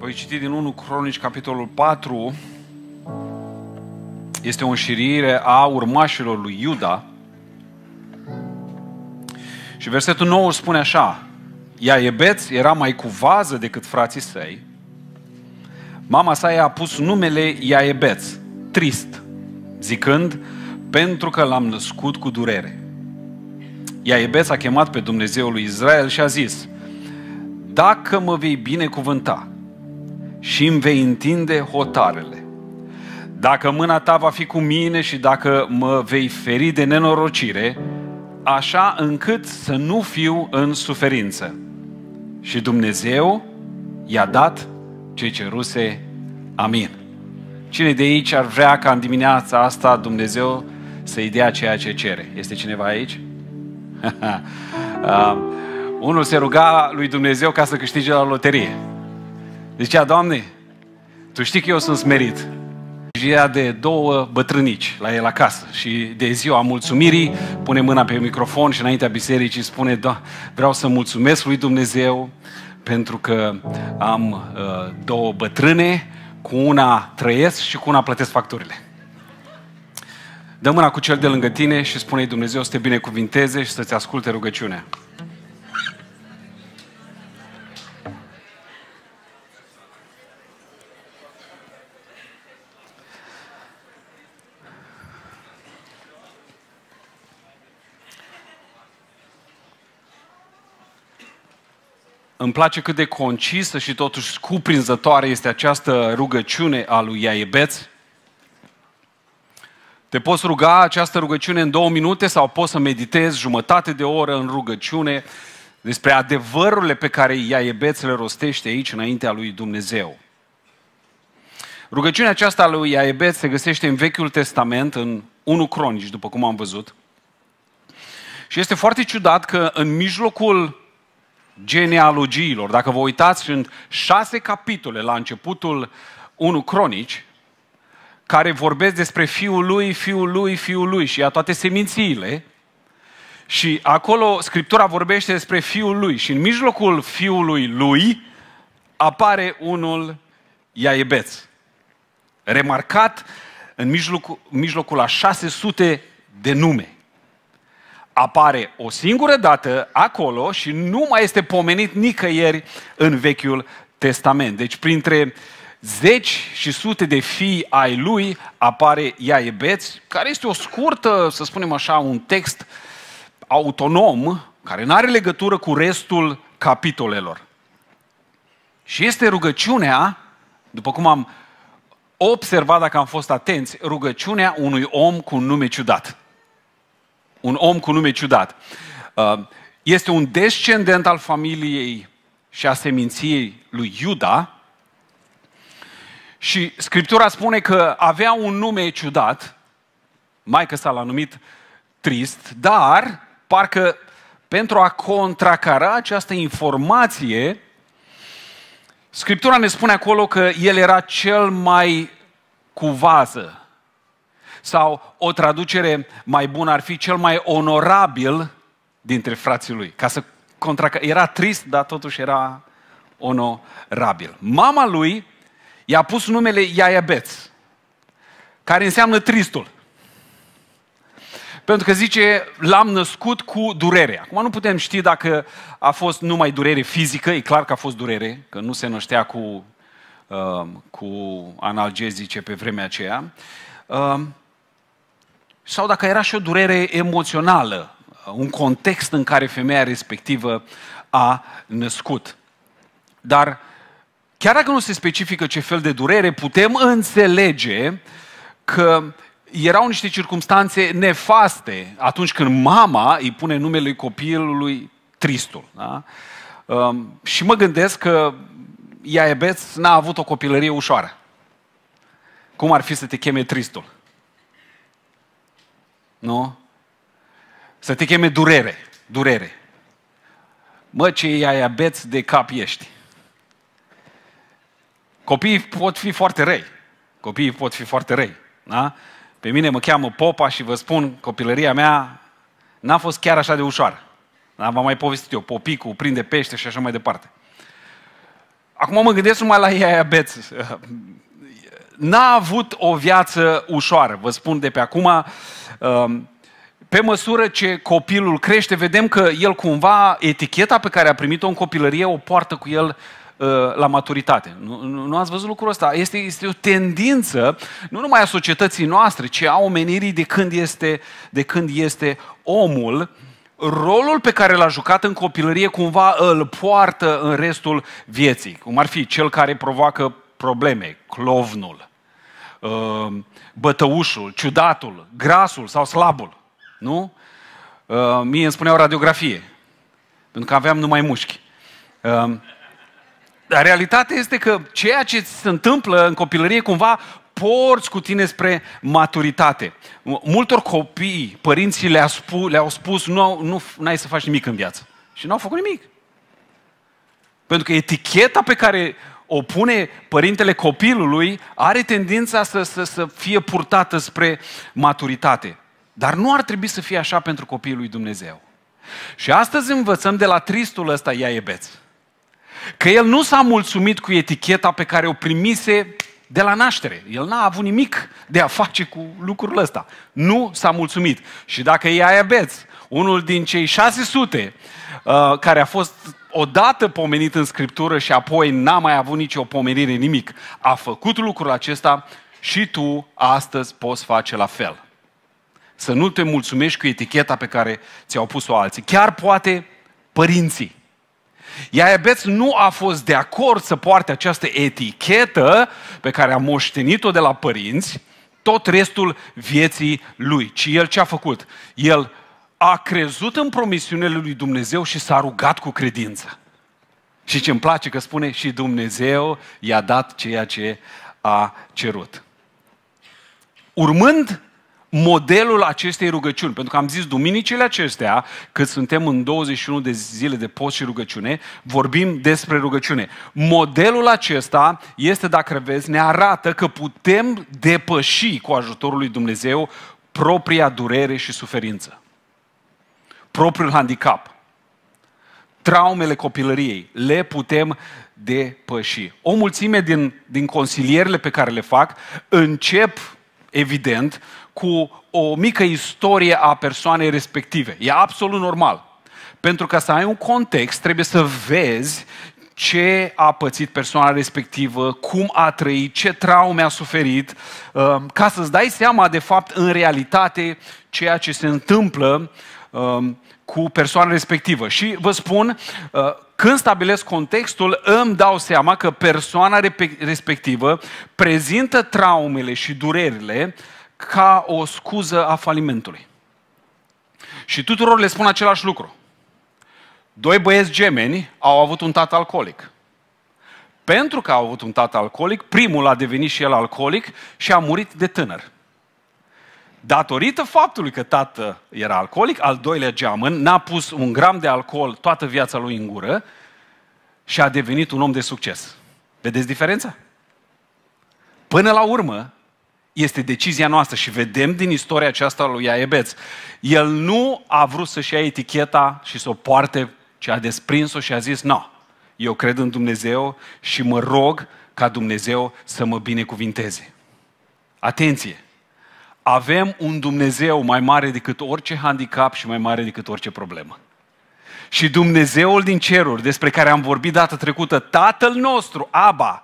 Voi citi din 1 Cronici, capitolul 4. Este o înșirire a urmașilor lui Iuda. Și versetul 9 spune așa. Ea Ebeț era mai cu vază decât frații săi. Mama sa i-a pus numele ebeț, trist, zicând, pentru că l-am născut cu durere. ebeț a chemat pe Dumnezeul lui Israel și a zis, dacă mă vei binecuvânta și îmi vei întinde hotarele. Dacă mâna ta va fi cu mine și dacă mă vei feri de nenorocire, așa încât să nu fiu în suferință. Și Dumnezeu i-a dat ce ceruse. Amin. Cine de aici ar vrea ca în dimineața asta Dumnezeu să-i dea ceea ce cere? Este cineva aici? uh, unul se ruga lui Dumnezeu ca să câștige la loterie. Zicea, Doamne, Tu știi că eu sunt smerit. Și ea de două bătrânici la el acasă și de ziua mulțumirii pune mâna pe microfon și înaintea bisericii spune, da, vreau să mulțumesc lui Dumnezeu pentru că am uh, două bătrâne, cu una trăiesc și cu una plătesc facturile. Dă mâna cu cel de lângă tine și spune Dumnezeu să te binecuvinteze și să-ți asculte rugăciunea. Îmi place cât de concisă și totuși cuprinzătoare este această rugăciune a lui Iaebeț. Te poți ruga această rugăciune în două minute sau poți să meditezi jumătate de oră în rugăciune despre adevărurile pe care Iaebeț le rostește aici înaintea lui Dumnezeu. Rugăciunea aceasta a lui Iaebeț se găsește în Vechiul Testament, în 1 Cronici, după cum am văzut. Și este foarte ciudat că în mijlocul genealogiilor. Dacă vă uitați, sunt șase capitole la începutul 1 Cronici, care vorbesc despre fiul lui, fiul lui, fiul lui și a toate semințiile. Și acolo Scriptura vorbește despre fiul lui și în mijlocul fiului lui apare unul Iaebeț. Remarcat în mijlocul, mijlocul a 600 de nume apare o singură dată acolo și nu mai este pomenit nicăieri în Vechiul Testament. Deci printre zeci și sute de fii ai lui apare Iaebeț, care este o scurtă, să spunem așa, un text autonom, care nu are legătură cu restul capitolelor. Și este rugăciunea, după cum am observat dacă am fost atenți, rugăciunea unui om cu un nume ciudat un om cu nume ciudat. Uh, este un descendent al familiei și a seminției lui Iuda. Și Scriptura spune că avea un nume ciudat, că s l-a numit trist, dar parcă pentru a contracara această informație, Scriptura ne spune acolo că el era cel mai cu vază, sau o traducere mai bună ar fi cel mai onorabil dintre frații lui. Ca să contracă... Era trist, dar totuși era onorabil. Mama lui i-a pus numele Iabeț, care înseamnă tristul. Pentru că zice, l-am născut cu durere. Acum nu putem ști dacă a fost numai durere fizică, e clar că a fost durere, că nu se năștea cu, uh, cu analgezice pe vremea aceea. Uh, sau dacă era și o durere emoțională, un context în care femeia respectivă a născut. Dar chiar dacă nu se specifică ce fel de durere, putem înțelege că erau niște circunstanțe nefaste atunci când mama îi pune numele copilului Tristul. Da? Um, și mă gândesc că Iaebeț n-a avut o copilărie ușoară. Cum ar fi să te cheme Tristul? Nu? Să te cheme durere. Durere. Mă, ce ai beț de cap ești. Copiii pot fi foarte răi. Copiii pot fi foarte răi. Da? Pe mine mă cheamă Popa și vă spun, copilăria mea n-a fost chiar așa de ușoară. Da? V-am mai povestit eu, popicul prinde pește și așa mai departe. Acum mă gândesc numai la ea Beț. N-a avut o viață ușoară, vă spun de pe acum. Pe măsură ce copilul crește, vedem că el cumva, eticheta pe care a primit-o în copilărie, o poartă cu el uh, la maturitate. Nu, nu, nu ați văzut lucrul ăsta? Este, este o tendință, nu numai a societății noastre, ci a omenirii de când este, de când este omul. Rolul pe care l-a jucat în copilărie cumva îl poartă în restul vieții. Cum ar fi cel care provoacă probleme, clovnul, uh, bătăușul, ciudatul, grasul sau slabul. Nu? Uh, mie îmi spuneau radiografie, pentru că aveam numai mușchi. Uh, dar realitatea este că ceea ce se întâmplă în copilărie cumva porți cu tine spre maturitate. Multor copii, părinții le-au spus, le spus nu, nu ai să faci nimic în viață. Și n-au făcut nimic. Pentru că eticheta pe care o pune părintele copilului, are tendința să, să, să fie purtată spre maturitate. Dar nu ar trebui să fie așa pentru copiii lui Dumnezeu. Și astăzi învățăm de la tristul ăsta Iaebeț. Că el nu s-a mulțumit cu eticheta pe care o primise de la naștere. El n-a avut nimic de a face cu lucrul ăsta. Nu s-a mulțumit. Și dacă e aia beți, unul din cei 600 uh, care a fost odată pomenit în Scriptură și apoi n-a mai avut nicio pomenire, nimic, a făcut lucrul acesta și tu astăzi poți face la fel. Să nu te mulțumești cu eticheta pe care ți-au pus-o alții. Chiar poate părinții. Iaiabeț nu a fost de acord să poarte această etichetă pe care a moștenit-o de la părinți tot restul vieții lui. Ci el ce a făcut? El a crezut în promisiunile lui Dumnezeu și s-a rugat cu credință. Și ce îmi place că spune și Dumnezeu i-a dat ceea ce a cerut. Urmând modelul acestei rugăciuni. Pentru că am zis duminicile acestea, cât suntem în 21 de zile de post și rugăciune, vorbim despre rugăciune. Modelul acesta este, dacă vezi, ne arată că putem depăși cu ajutorul lui Dumnezeu propria durere și suferință. Propriul handicap. Traumele copilăriei le putem depăși. O mulțime din, din consilierile pe care le fac încep, evident, cu o mică istorie a persoanei respective. E absolut normal. Pentru ca să ai un context, trebuie să vezi ce a pățit persoana respectivă, cum a trăit, ce traume a suferit, um, ca să-ți dai seama, de fapt, în realitate, ceea ce se întâmplă um, cu persoana respectivă. Și vă spun, uh, când stabilesc contextul, îmi dau seama că persoana respectivă prezintă traumele și durerile ca o scuză a falimentului. Și tuturor le spun același lucru. Doi băieți gemeni au avut un tată alcoolic. Pentru că au avut un tată alcoolic, primul a devenit și el alcoolic și a murit de tânăr. Datorită faptului că tată era alcoolic, al doilea geamăn n-a pus un gram de alcool toată viața lui în gură și a devenit un om de succes. Vedeți diferența? Până la urmă, este decizia noastră și vedem din istoria aceasta lui Iaebeț. El nu a vrut să-și ia eticheta și să o poarte, ci a desprins-o și a zis, nu, no, eu cred în Dumnezeu și mă rog ca Dumnezeu să mă binecuvinteze. Atenție! Avem un Dumnezeu mai mare decât orice handicap și mai mare decât orice problemă. Și Dumnezeul din ceruri, despre care am vorbit data trecută, Tatăl nostru, Aba,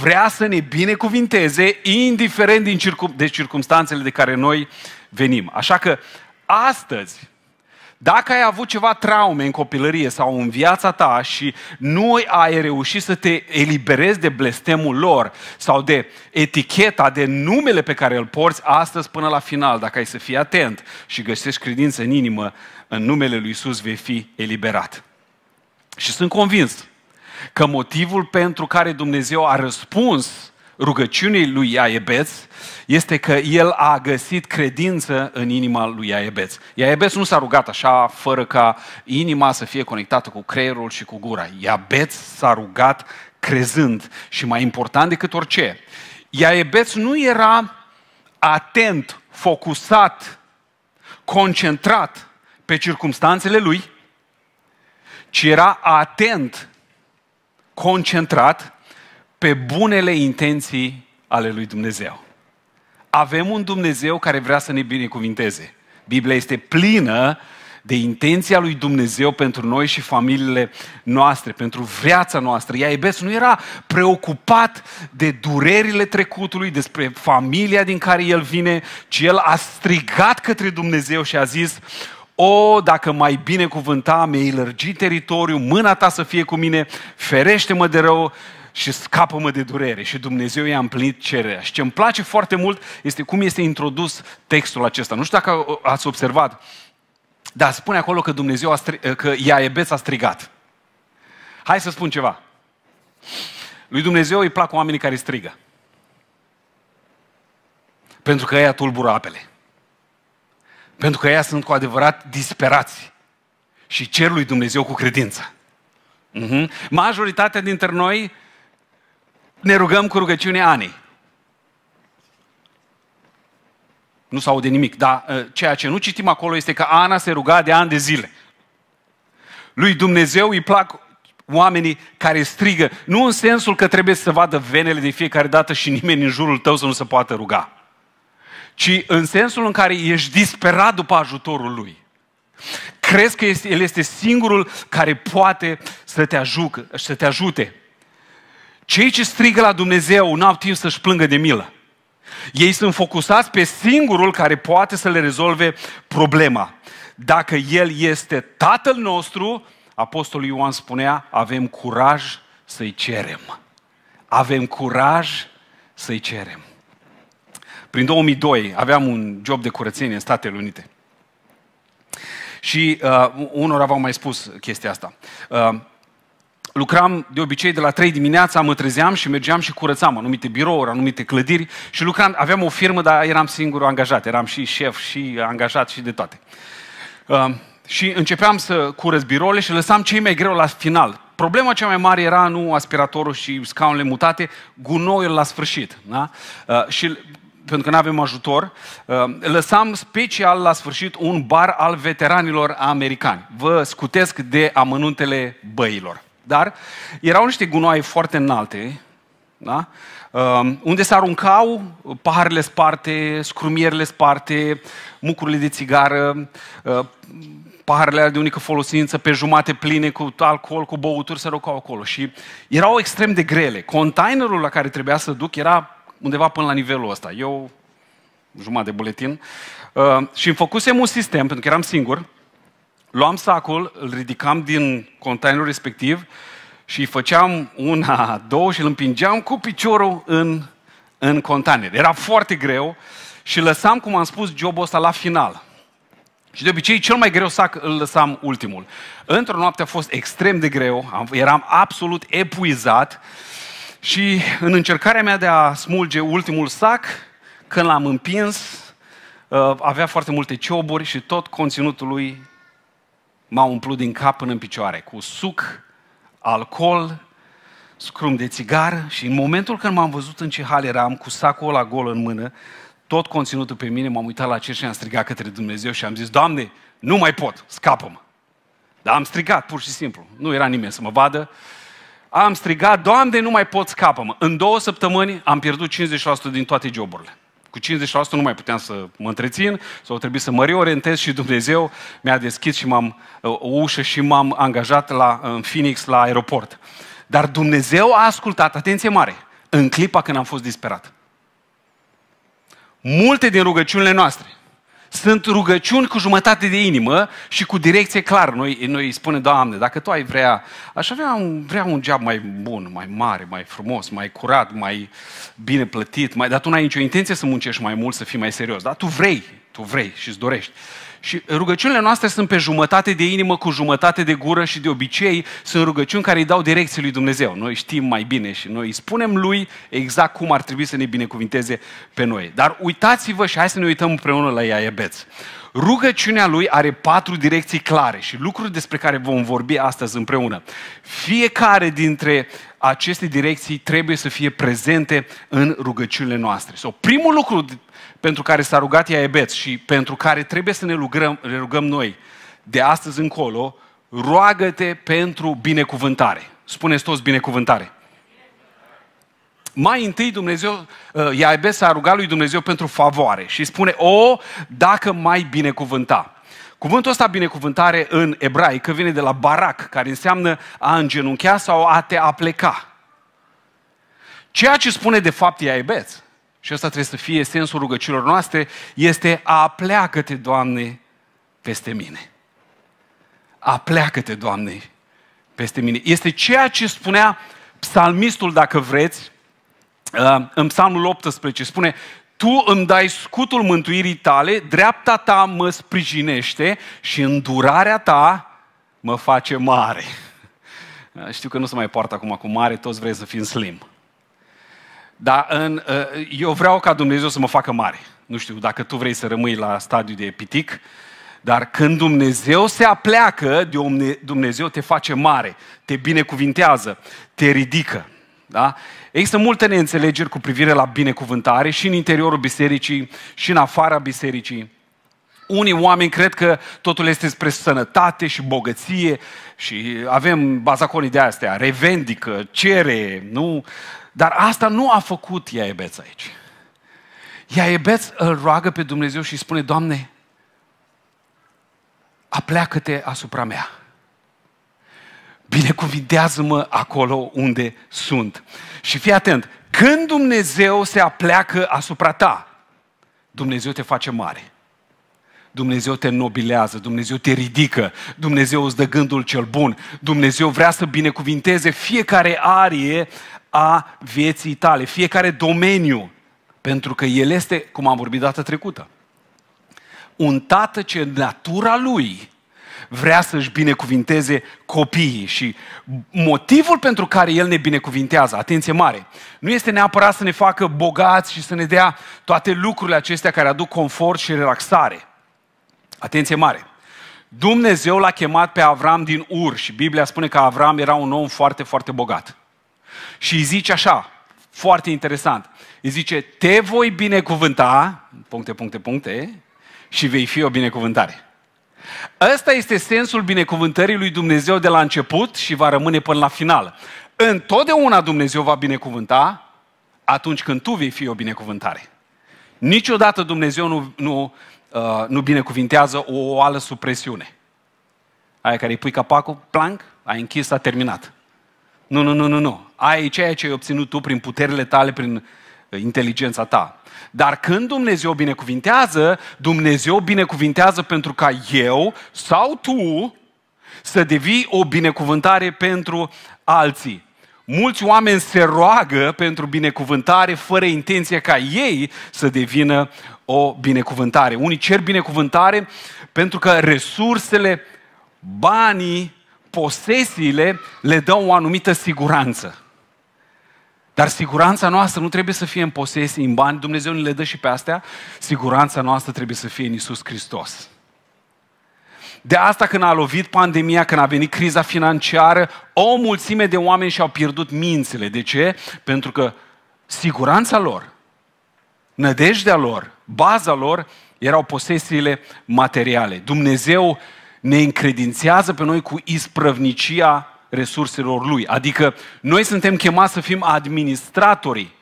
vrea să ne binecuvinteze, indiferent din circum- de circumstanțele de care noi venim. Așa că astăzi, dacă ai avut ceva traume în copilărie sau în viața ta și nu ai reușit să te eliberezi de blestemul lor sau de eticheta, de numele pe care îl porți astăzi până la final, dacă ai să fii atent și găsești credință în inimă, în numele lui Isus vei fi eliberat. Și sunt convins că motivul pentru care Dumnezeu a răspuns rugăciunii lui Iaebeț este că el a găsit credință în inima lui Iaebeț. Iaebeț nu s-a rugat așa fără ca inima să fie conectată cu creierul și cu gura. Iaebeț s-a rugat crezând și mai important decât orice. Iaebeț nu era atent, focusat, concentrat pe circumstanțele lui, ci era atent concentrat pe bunele intenții ale lui Dumnezeu. Avem un Dumnezeu care vrea să ne binecuvinteze. Biblia este plină de intenția lui Dumnezeu pentru noi și familiile noastre, pentru viața noastră. Iaibeț nu era preocupat de durerile trecutului, despre familia din care el vine, ci el a strigat către Dumnezeu și a zis, o, dacă mai bine cuvânta, mi-ai lărgi teritoriul, mâna ta să fie cu mine, ferește-mă de rău și scapă-mă de durere. Și Dumnezeu i-a împlinit cererea. Și ce îmi place foarte mult este cum este introdus textul acesta. Nu știu dacă ați observat, dar spune acolo că Dumnezeu a stri- că Iaebeț a strigat. Hai să spun ceva. Lui Dumnezeu îi plac oamenii care strigă. Pentru că ea tulbură apele. Pentru că ei sunt cu adevărat disperați și cer lui Dumnezeu cu credință. Uh-huh. Majoritatea dintre noi ne rugăm cu rugăciune anii. Nu s de nimic, dar ă, ceea ce nu citim acolo este că Ana se ruga de ani de zile. Lui Dumnezeu îi plac oamenii care strigă, nu în sensul că trebuie să vadă venele de fiecare dată și nimeni în jurul tău să nu se poată ruga ci în sensul în care ești disperat după ajutorul Lui. Crezi că este, El este singurul care poate să te, ajucă, să te ajute. Cei ce strigă la Dumnezeu nu au timp să-și plângă de milă. Ei sunt focusați pe singurul care poate să le rezolve problema. Dacă El este Tatăl nostru, Apostolul Ioan spunea, avem curaj să-i cerem. Avem curaj să-i cerem. Prin 2002 aveam un job de curățenie în Statele Unite. Și uh, unora v-au mai spus chestia asta. Uh, lucram de obicei de la 3 dimineața, mă trezeam și mergeam și curățam anumite birouri, anumite clădiri și lucram, aveam o firmă, dar eram singurul angajat, eram și șef, și angajat și de toate. Uh, și începeam să curăț birourile și lăsam cei mai greu la final. Problema cea mai mare era nu aspiratorul și scaunele mutate, gunoiul la sfârșit. Da? Uh, și pentru că nu avem ajutor, uh, lăsam special la sfârșit un bar al veteranilor americani. Vă scutesc de amănuntele băilor. Dar erau niște gunoaie foarte înalte, da? Uh, unde se aruncau paharele sparte, scrumierele sparte, mucurile de țigară, uh, paharele de unică folosință, pe jumate pline cu alcool, cu băuturi, se rocau acolo. Și erau extrem de grele. Containerul la care trebuia să duc era undeva până la nivelul ăsta. Eu, jumătate de buletin, uh, și îmi făcusem un sistem, pentru că eram singur, luam sacul, îl ridicam din containerul respectiv și îi făceam una, două și îl împingeam cu piciorul în, în container. Era foarte greu și lăsam, cum am spus, jobul ăsta la final. Și de obicei, cel mai greu sac îl lăsam ultimul. Într-o noapte a fost extrem de greu, eram absolut epuizat și în încercarea mea de a smulge ultimul sac, când l-am împins, uh, avea foarte multe cioburi și tot conținutul lui m-a umplut din cap până în picioare, cu suc, alcool, scrum de țigar și în momentul când m-am văzut în ce hal eram, cu sacul ăla gol în mână, tot conținutul pe mine, m-am uitat la cer și am strigat către Dumnezeu și am zis, Doamne, nu mai pot, scapă-mă. Dar am strigat, pur și simplu. Nu era nimeni să mă vadă, am strigat, Doamne, nu mai pot, scapă-mă. În două săptămâni am pierdut 50% din toate joburile. Cu 50% nu mai puteam să mă întrețin, sau trebuie să mă reorientez și Dumnezeu mi-a deschis și m-am, uh, o ușă și m-am angajat la, în Phoenix la aeroport. Dar Dumnezeu a ascultat, atenție mare, în clipa când am fost disperat. Multe din rugăciunile noastre sunt rugăciuni cu jumătate de inimă și cu direcție clară. Noi, noi îi spunem, Doamne, dacă Tu ai vrea, aș avea un, vrea un job mai bun, mai mare, mai frumos, mai curat, mai bine plătit, mai, dar Tu n-ai nicio intenție să muncești mai mult, să fii mai serios. Dar Tu vrei, Tu vrei și îți dorești. Și rugăciunile noastre sunt pe jumătate de inimă cu jumătate de gură și de obicei sunt rugăciuni care îi dau direcții lui Dumnezeu. Noi știm mai bine și noi îi spunem lui exact cum ar trebui să ne binecuvinteze pe noi. Dar uitați-vă și hai să ne uităm împreună la Iaiebeț. Rugăciunea lui are patru direcții clare și lucruri despre care vom vorbi astăzi împreună. Fiecare dintre aceste direcții trebuie să fie prezente în rugăciunile noastre. So, primul lucru pentru care s-a rugat Iaebeț și pentru care trebuie să ne rugăm, ne rugăm noi de astăzi încolo, roagă-te pentru binecuvântare. Spuneți toți binecuvântare. Mai întâi Dumnezeu, Iaebeț ă, s-a rugat lui Dumnezeu pentru favoare și spune, o, dacă mai binecuvânta. Cuvântul ăsta binecuvântare în ebraică vine de la barac, care înseamnă a îngenunchea sau a te apleca. Ceea ce spune de fapt Iaebeț și asta trebuie să fie sensul rugăciilor noastre, este a pleacă te Doamne, peste mine. a pleacă te Doamne, peste mine. Este ceea ce spunea psalmistul, dacă vreți, uh, în psalmul 18, spune Tu îmi dai scutul mântuirii tale, dreapta ta mă sprijinește și îndurarea ta mă face mare. Știu că nu se mai poartă acum cu mare, toți vreți să fim slim. Dar în, uh, eu vreau ca Dumnezeu să mă facă mare. Nu știu dacă tu vrei să rămâi la stadiul de pitic, dar când Dumnezeu se apleacă, Dumnezeu te face mare, te binecuvintează, te ridică. Da? Există multe neînțelegeri cu privire la binecuvântare și în interiorul bisericii și în afara bisericii. Unii oameni cred că totul este spre sănătate și bogăție și avem bazaconii de astea, revendică, cere, nu? Dar asta nu a făcut Iaebeț aici. Iaebeț îl roagă pe Dumnezeu și spune, Doamne, apleacă-te asupra mea. Binecuvintează-mă acolo unde sunt. Și fii atent, când Dumnezeu se apleacă asupra ta, Dumnezeu te face mare. Dumnezeu te nobilează, Dumnezeu te ridică, Dumnezeu îți dă gândul cel bun, Dumnezeu vrea să binecuvinteze fiecare arie a vieții tale, fiecare domeniu, pentru că el este, cum am vorbit data trecută, un tată ce în natura lui vrea să-și binecuvinteze copiii și motivul pentru care El ne binecuvintează, atenție mare, nu este neapărat să ne facă bogați și să ne dea toate lucrurile acestea care aduc confort și relaxare. Atenție mare! Dumnezeu l-a chemat pe Avram din Ur și Biblia spune că Avram era un om foarte, foarte bogat și îi zice așa, foarte interesant, îi zice, te voi binecuvânta, puncte, puncte, puncte, și vei fi o binecuvântare. Ăsta este sensul binecuvântării lui Dumnezeu de la început și va rămâne până la final. Întotdeauna Dumnezeu va binecuvânta atunci când tu vei fi o binecuvântare. Niciodată Dumnezeu nu, nu, uh, nu binecuvintează o oală sub presiune. Aia care îi pui capacul, plank, ai închis, a terminat. Nu, nu, nu, nu, nu. Ai ceea ce ai obținut tu prin puterile tale, prin uh, inteligența ta. Dar când Dumnezeu binecuvintează, Dumnezeu binecuvintează pentru ca eu sau tu să devii o binecuvântare pentru alții. Mulți oameni se roagă pentru binecuvântare fără intenție ca ei să devină o binecuvântare. Unii cer binecuvântare pentru că resursele, banii posesiile le dă o anumită siguranță. Dar siguranța noastră nu trebuie să fie în posesii, în bani, Dumnezeu ne le dă și pe astea. Siguranța noastră trebuie să fie în Isus Hristos. De asta când a lovit pandemia, când a venit criza financiară, o mulțime de oameni și-au pierdut mințile. De ce? Pentru că siguranța lor, nădejdea lor, baza lor erau posesiile materiale. Dumnezeu ne încredințează pe noi cu isprăvnicia resurselor lui. Adică noi suntem chemați să fim administratorii,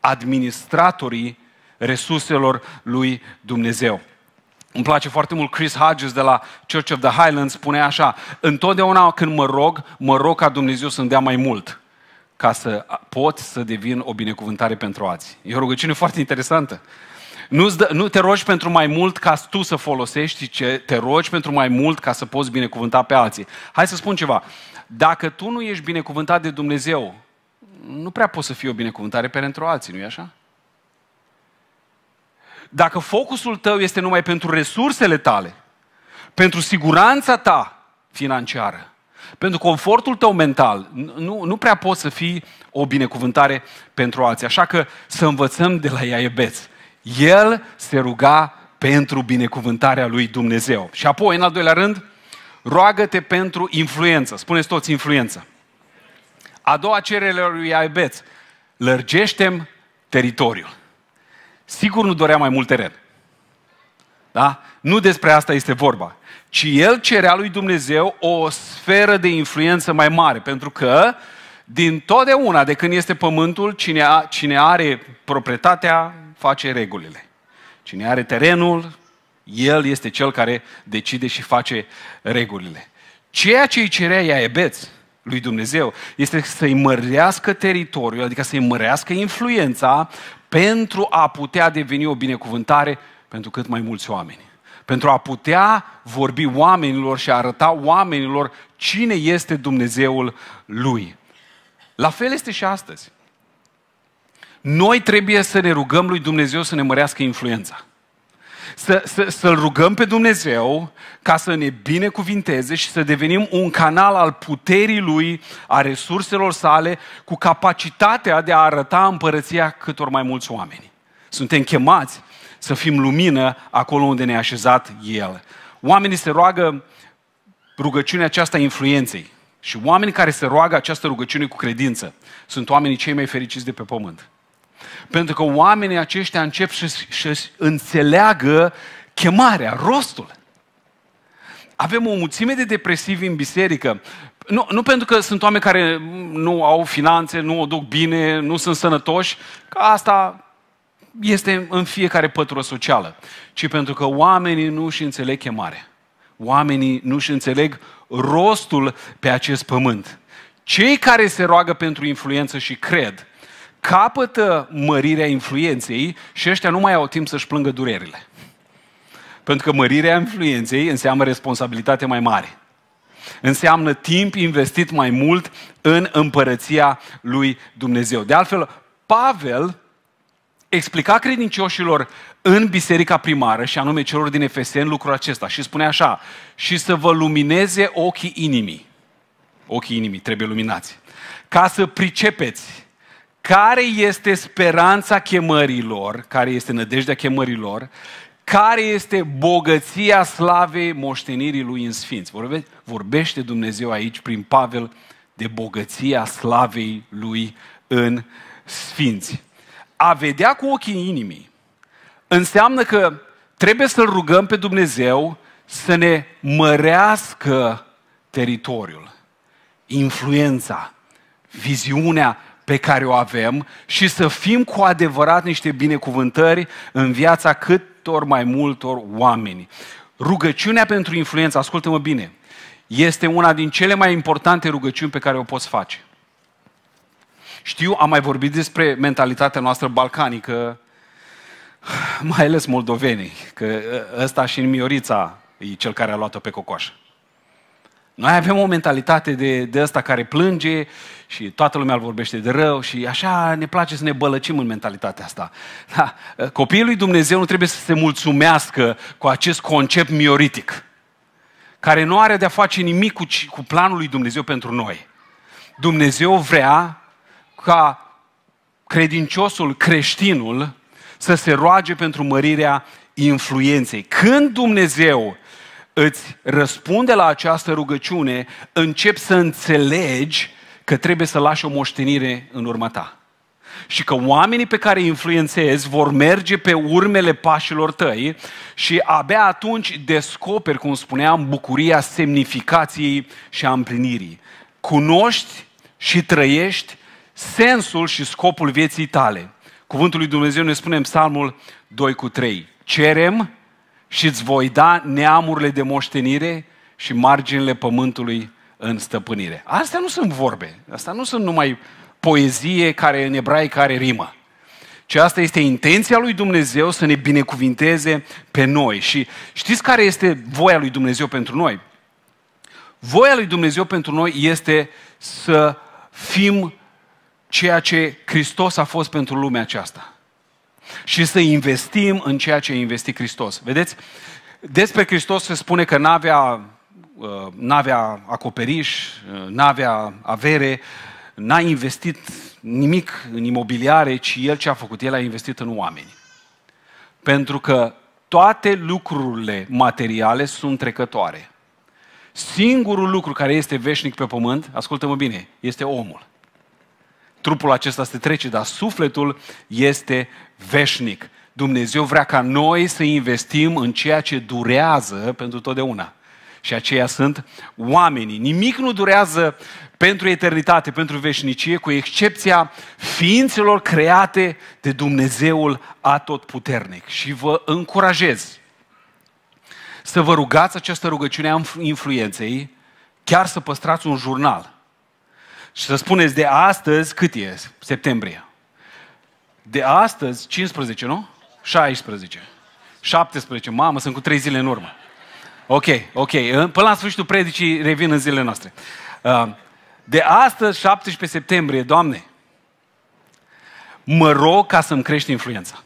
administratorii resurselor lui Dumnezeu. Îmi place foarte mult Chris Hodges de la Church of the Highlands spune așa, întotdeauna când mă rog, mă rog ca Dumnezeu să-mi dea mai mult ca să pot să devin o binecuvântare pentru alții. E o rugăciune foarte interesantă. Nu-ți dă, nu te rogi pentru mai mult ca tu să folosești, ci te rogi pentru mai mult ca să poți binecuvânta pe alții. Hai să spun ceva. Dacă tu nu ești binecuvântat de Dumnezeu, nu prea poți să fii o binecuvântare pentru alții, nu-i așa? Dacă focusul tău este numai pentru resursele tale, pentru siguranța ta financiară, pentru confortul tău mental, nu, nu prea poți să fii o binecuvântare pentru alții. Așa că să învățăm de la Iaebeț el se ruga pentru binecuvântarea lui Dumnezeu. Și apoi, în al doilea rând, roagă-te pentru influență. Spuneți toți influență. A doua cerere lui Iaibeț, lărgește teritoriul. Sigur nu dorea mai mult teren. Da? Nu despre asta este vorba. Ci el cerea lui Dumnezeu o sferă de influență mai mare, pentru că din totdeauna, de când este pământul, cine, a, cine are proprietatea, face regulile. Cine are terenul, el este cel care decide și face regulile. Ceea ce îi cerea Iaebeț lui Dumnezeu este să-i mărească teritoriul, adică să-i mărească influența pentru a putea deveni o binecuvântare pentru cât mai mulți oameni. Pentru a putea vorbi oamenilor și a arăta oamenilor cine este Dumnezeul lui. La fel este și astăzi. Noi trebuie să ne rugăm lui Dumnezeu să ne mărească influența. Să, să, să-L rugăm pe Dumnezeu ca să ne binecuvinteze și să devenim un canal al puterii Lui, a resurselor sale, cu capacitatea de a arăta împărăția câtor mai mulți oameni. Suntem chemați să fim lumină acolo unde ne-a așezat El. Oamenii se roagă rugăciunea aceasta influenței. Și oamenii care se roagă această rugăciune cu credință sunt oamenii cei mai fericiți de pe pământ. Pentru că oamenii aceștia încep să înțeleagă chemarea, rostul. Avem o mulțime de depresivi în biserică. Nu, nu pentru că sunt oameni care nu au finanțe, nu o duc bine, nu sunt sănătoși, că asta este în fiecare pătură socială, ci pentru că oamenii nu își înțeleg chemarea. Oamenii nu își înțeleg rostul pe acest pământ. Cei care se roagă pentru influență și cred capătă mărirea influenței și ăștia nu mai au timp să-și plângă durerile. Pentru că mărirea influenței înseamnă responsabilitate mai mare. Înseamnă timp investit mai mult în împărăția lui Dumnezeu. De altfel, Pavel explica credincioșilor în biserica primară, și anume celor din Efesen, lucrul acesta. Și spune așa, și să vă lumineze ochii inimii. Ochii inimii trebuie luminați. Ca să pricepeți care este speranța chemărilor, care este nădejdea chemărilor, care este bogăția slavei moștenirii lui în sfinți. Vorbește Dumnezeu aici prin Pavel de bogăția slavei lui în sfinți. A vedea cu ochii inimii înseamnă că trebuie să-L rugăm pe Dumnezeu să ne mărească teritoriul, influența, viziunea pe care o avem și să fim cu adevărat niște binecuvântări în viața câtor mai multor oameni. Rugăciunea pentru influență, ascultă-mă bine, este una din cele mai importante rugăciuni pe care o poți face. Știu, am mai vorbit despre mentalitatea noastră balcanică, mai ales moldovenii, că ă, ăsta și în Miorița e cel care a luat-o pe cocoașă. Noi avem o mentalitate de, de asta care plânge și toată lumea îl vorbește de rău și așa ne place să ne bălăcim în mentalitatea asta. Da. Copiii lui Dumnezeu nu trebuie să se mulțumească cu acest concept mioritic, care nu are de-a face nimic cu, cu planul lui Dumnezeu pentru noi. Dumnezeu vrea ca credinciosul, creștinul, să se roage pentru mărirea influenței. Când Dumnezeu îți răspunde la această rugăciune, începi să înțelegi că trebuie să lași o moștenire în urma ta. Și că oamenii pe care îi influențezi vor merge pe urmele pașilor tăi și abia atunci descoperi, cum spuneam, bucuria semnificației și a împlinirii. Cunoști și trăiești sensul și scopul vieții tale. Cuvântul lui Dumnezeu ne spune în Psalmul 2 cu 3. Cerem și îți voi da neamurile de moștenire și marginile pământului în stăpânire. Astea nu sunt vorbe, asta nu sunt numai poezie care în ebrai care rimă. Ci asta este intenția lui Dumnezeu să ne binecuvinteze pe noi. Și știți care este voia lui Dumnezeu pentru noi? Voia lui Dumnezeu pentru noi este să fim ceea ce Hristos a fost pentru lumea aceasta și să investim în ceea ce a investit Hristos. Vedeți? Despre Hristos se spune că n-avea, uh, n-avea acoperiș, uh, n-avea avere, n-a investit nimic în imobiliare, ci el ce a făcut? El a investit în oameni. Pentru că toate lucrurile materiale sunt trecătoare. Singurul lucru care este veșnic pe pământ, ascultă-mă bine, este omul. Trupul acesta se trece, dar sufletul este veșnic. Dumnezeu vrea ca noi să investim în ceea ce durează pentru totdeauna. Și aceia sunt oamenii. Nimic nu durează pentru eternitate, pentru veșnicie, cu excepția ființelor create de Dumnezeul Atotputernic. Și vă încurajez să vă rugați această rugăciune a influenței, chiar să păstrați un jurnal. Și să spuneți de astăzi cât e septembrie de astăzi, 15, nu? 16. 17. Mamă, sunt cu 3 zile în urmă. Ok, ok. Până la sfârșitul predicii revin în zilele noastre. Uh, de astăzi, 17 septembrie, Doamne, mă rog ca să-mi crești influența.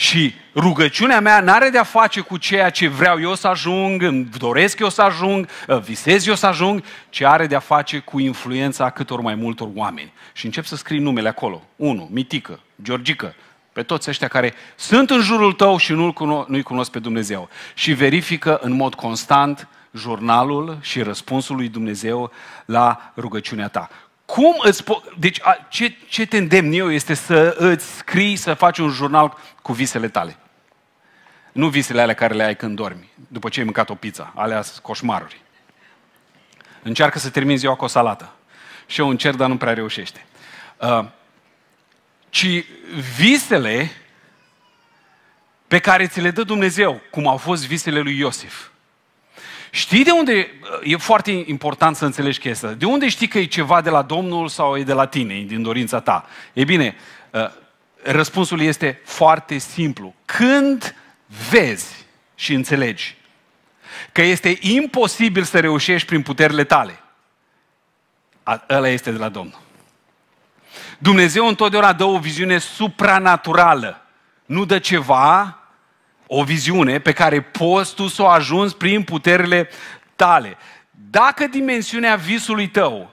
Și rugăciunea mea nu are de-a face cu ceea ce vreau eu să ajung, îmi doresc eu să ajung, visez eu să ajung, Ce are de-a face cu influența câtor mai multor oameni. Și încep să scriu numele acolo. Unu, Mitică, Georgică, pe toți ăștia care sunt în jurul tău și nu-i cuno- nu cunosc pe Dumnezeu. Și verifică în mod constant jurnalul și răspunsul lui Dumnezeu la rugăciunea ta. Cum îți po- deci a, ce, ce te îndemn eu este să îți scrii, să faci un jurnal cu visele tale. Nu visele alea care le ai când dormi, după ce ai mâncat o pizza, alea sunt coșmaruri. Încearcă să termini ziua cu o salată. Și eu încerc, dar nu prea reușește. Uh, ci visele pe care ți le dă Dumnezeu, cum au fost visele lui Iosif. Știi de unde e foarte important să înțelegi chestia De unde știi că e ceva de la Domnul sau e de la tine, din dorința ta? Ei bine, uh, răspunsul este foarte simplu. Când vezi și înțelegi că este imposibil să reușești prin puterile tale, ăla este de la Domnul. Dumnezeu întotdeauna dă o viziune supranaturală. Nu dă ceva o viziune pe care poți tu să o ajungi prin puterile tale. Dacă dimensiunea visului tău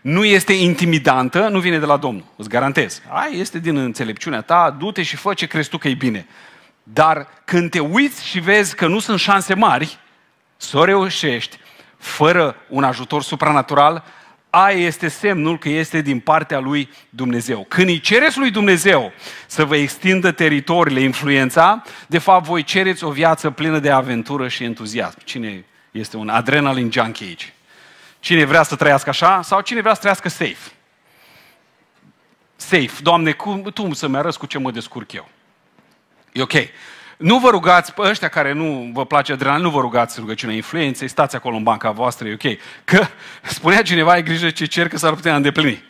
nu este intimidantă, nu vine de la Domnul, îți garantez. Ai este din înțelepciunea ta, du-te și fă ce crezi tu că e bine. Dar când te uiți și vezi că nu sunt șanse mari să o reușești fără un ajutor supranatural, aia este semnul că este din partea lui Dumnezeu. Când îi cereți lui Dumnezeu să vă extindă teritoriile, influența, de fapt voi cereți o viață plină de aventură și entuziasm. Cine este un adrenalin junkie aici? Cine vrea să trăiască așa sau cine vrea să trăiască safe? Safe. Doamne, cum, tu să-mi arăți cu ce mă descurc eu. E ok. Nu vă rugați, ăștia care nu vă place adrenalin, nu vă rugați rugăciunea influenței, stați acolo în banca voastră, e ok. Că spunea cineva, ai grijă ce cer, că s-ar putea îndeplini.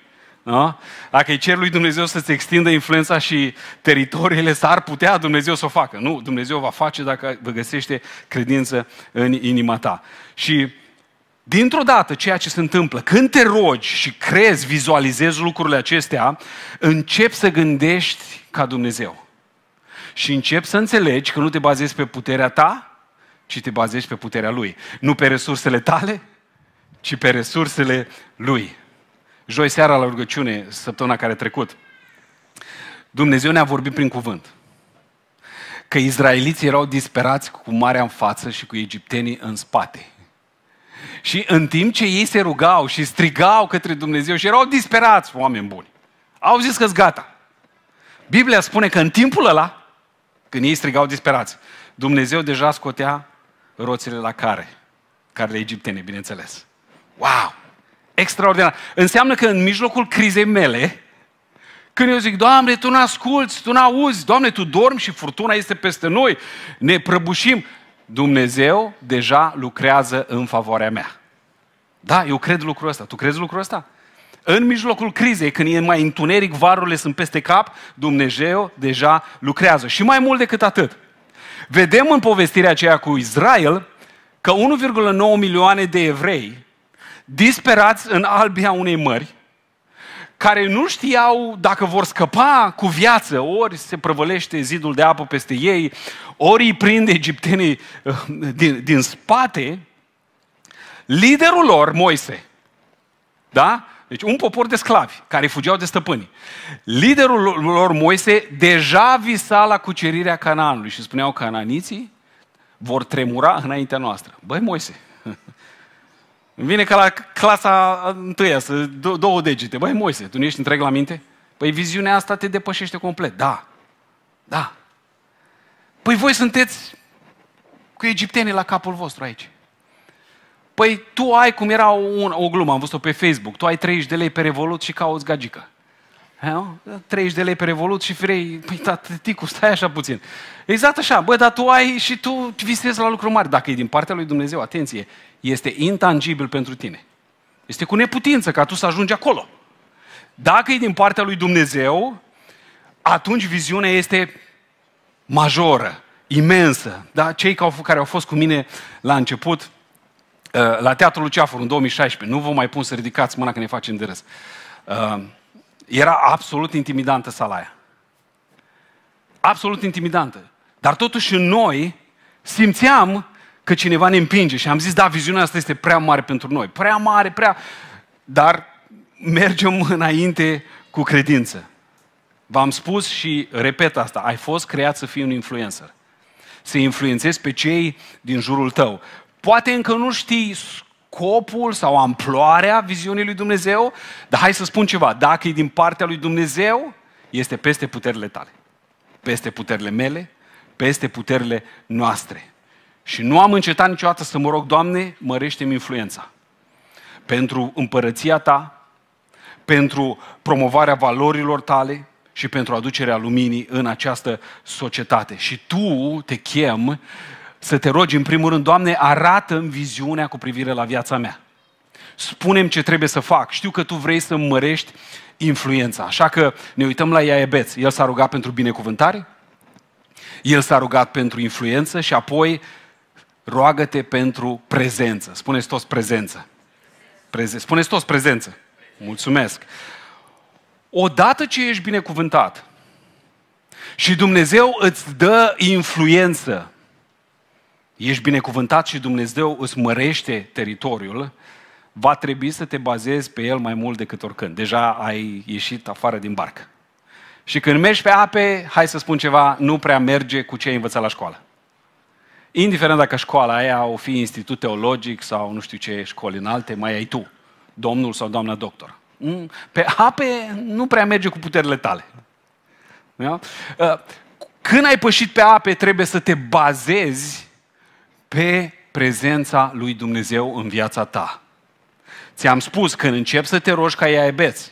Da? Dacă îi cer lui Dumnezeu să-ți extindă influența și teritoriile, s-ar putea Dumnezeu să o facă. Nu, Dumnezeu va face dacă vă găsește credință în inima ta. Și dintr-o dată ceea ce se întâmplă, când te rogi și crezi, vizualizezi lucrurile acestea, începi să gândești ca Dumnezeu și încep să înțelegi că nu te bazezi pe puterea ta, ci te bazezi pe puterea Lui. Nu pe resursele tale, ci pe resursele Lui. Joi seara la rugăciune, săptămâna care a trecut, Dumnezeu ne-a vorbit prin cuvânt că izraeliții erau disperați cu marea în față și cu egiptenii în spate. Și în timp ce ei se rugau și strigau către Dumnezeu și erau disperați, oameni buni, au zis că-s gata. Biblia spune că în timpul ăla când ei strigau disperați. Dumnezeu deja scotea roțile la care? Carele egiptene, bineînțeles. Wow! Extraordinar. Înseamnă că în mijlocul crizei mele, când eu zic, Doamne, Tu nu asculți, Tu nu auzi, Doamne, Tu dormi și furtuna este peste noi, ne prăbușim, Dumnezeu deja lucrează în favoarea mea. Da, eu cred lucrul ăsta. Tu crezi lucrul ăsta? În mijlocul crizei, când e mai întuneric, varurile sunt peste cap, Dumnezeu deja lucrează. Și mai mult decât atât. Vedem în povestirea aceea cu Israel că 1,9 milioane de evrei disperați în albia unei mări, care nu știau dacă vor scăpa cu viață, ori se prăvălește zidul de apă peste ei, ori îi prinde egiptenii eh, din, din spate, liderul lor, Moise, da? Deci un popor de sclavi care fugeau de stăpâni. Liderul lor, Moise, deja visa la cucerirea Canaanului și spuneau cananiții vor tremura înaintea noastră. Băi, Moise, îmi vine ca la clasa întâia, să două degete. Băi, Moise, tu nu ești întreg la minte? Păi viziunea asta te depășește complet. Da, da. Păi voi sunteți cu egiptenii la capul vostru aici. Păi tu ai, cum era o, o glumă, am văzut-o pe Facebook, tu ai 30 de lei pe Revolut și cauți gagică. Nu? 30 de lei pe Revolut și vrei, păi tăticu, da, stai așa puțin. Exact așa, bă, dar tu ai și tu visezi la lucruri mari. Dacă e din partea lui Dumnezeu, atenție, este intangibil pentru tine. Este cu neputință ca tu să ajungi acolo. Dacă e din partea lui Dumnezeu, atunci viziunea este majoră, imensă. Da? Cei care au fost cu mine la început, Eh, la Teatrul Luceafor în 2016, nu vă mai pun să ridicați mâna că ne facem de râs. Eh, era absolut intimidantă sala aia. Absolut intimidantă. Dar totuși în noi simțeam că cineva ne împinge și am zis, da, viziunea asta este prea mare pentru noi, prea mare, prea... Dar mergem înainte cu credință. V-am spus și repet asta, ai fost creat să fii un influencer. Să influențezi pe cei din jurul tău. Poate încă nu știi scopul sau amploarea viziunii lui Dumnezeu, dar hai să spun ceva, dacă e din partea lui Dumnezeu, este peste puterile tale, peste puterile mele, peste puterile noastre. Și nu am încetat niciodată să mă rog, Doamne, mărește-mi influența pentru împărăția Ta, pentru promovarea valorilor Tale și pentru aducerea luminii în această societate. Și Tu te chem să te rogi în primul rând, Doamne, arată-mi viziunea cu privire la viața mea. Spunem ce trebuie să fac. Știu că tu vrei să mărești influența. Așa că ne uităm la Iaebeț. El s-a rugat pentru binecuvântare, el s-a rugat pentru influență și apoi roagă-te pentru prezență. Spuneți toți prezență. Preze- spuneți toți prezență. Mulțumesc. Odată ce ești binecuvântat și Dumnezeu îți dă influență, ești binecuvântat și Dumnezeu îți mărește teritoriul, va trebui să te bazezi pe el mai mult decât oricând. Deja ai ieșit afară din barcă. Și când mergi pe ape, hai să spun ceva, nu prea merge cu ce ai învățat la școală. Indiferent dacă școala aia o fi institut teologic sau nu știu ce școli înalte, mai ai tu, domnul sau doamna doctor. Mm? Pe ape nu prea merge cu puterile tale. Ă, când ai pășit pe ape, trebuie să te bazezi pe prezența lui Dumnezeu în viața ta. Ți-am spus, când începi să te rogi ca iaibeți,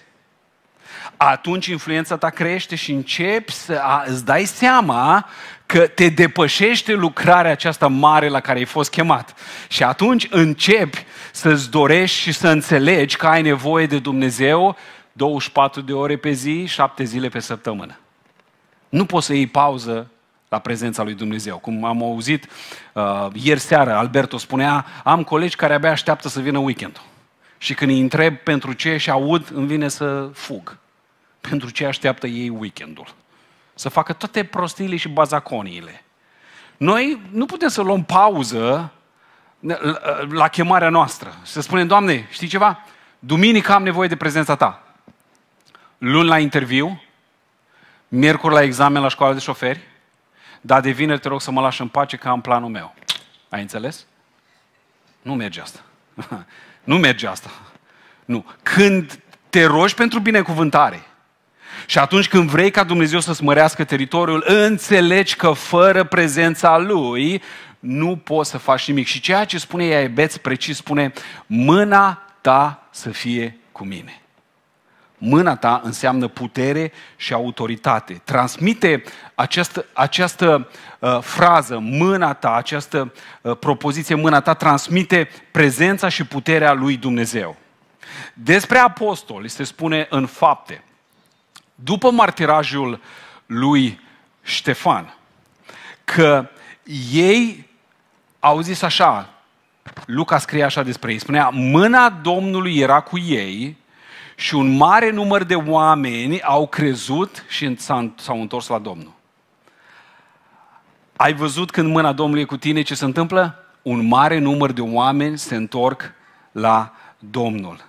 atunci influența ta crește și începi să a, îți dai seama că te depășește lucrarea aceasta mare la care ai fost chemat. Și atunci începi să-ți dorești și să înțelegi că ai nevoie de Dumnezeu 24 de ore pe zi, 7 zile pe săptămână. Nu poți să iei pauză la prezența lui Dumnezeu. Cum am auzit uh, ieri seară, Alberto spunea, am colegi care abia așteaptă să vină weekendul. Și când îi întreb pentru ce și aud, îmi vine să fug. Pentru ce așteaptă ei weekendul. Să facă toate prostiile și bazaconiile. Noi nu putem să luăm pauză la chemarea noastră. Să spunem, Doamne, știi ceva? Duminică am nevoie de prezența Ta. Luni la interviu, miercuri la examen la școala de șoferi, dar de vineri te rog să mă lași în pace ca am planul meu. Ai înțeles? Nu merge asta. nu merge asta. Nu. Când te rogi pentru binecuvântare și atunci când vrei ca Dumnezeu să-ți mărească teritoriul, înțelegi că fără prezența Lui nu poți să faci nimic. Și ceea ce spune beț precis spune, mâna ta să fie cu mine. Mâna ta înseamnă putere și autoritate. Transmite această, această uh, frază, mâna ta, această uh, propoziție, mâna ta, transmite prezența și puterea lui Dumnezeu. Despre apostoli se spune în fapte. După martirajul lui Ștefan, că ei au zis așa, Luca scrie așa despre ei, spunea, mâna Domnului era cu ei și un mare număr de oameni au crezut și s-au întors la Domnul. Ai văzut când mâna Domnului e cu tine ce se întâmplă? Un mare număr de oameni se întorc la Domnul.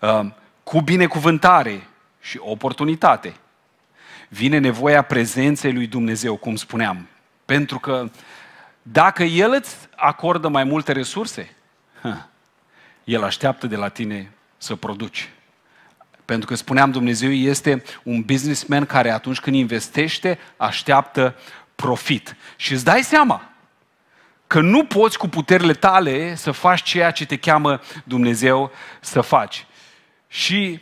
Ehm, cu binecuvântare și oportunitate vine nevoia prezenței lui Dumnezeu, cum spuneam. Pentru că dacă El îți acordă mai multe resurse, el așteaptă de la tine să produci. Pentru că spuneam, Dumnezeu este un businessman care atunci când investește, așteaptă profit. Și îți dai seama că nu poți cu puterile tale să faci ceea ce te cheamă Dumnezeu să faci. Și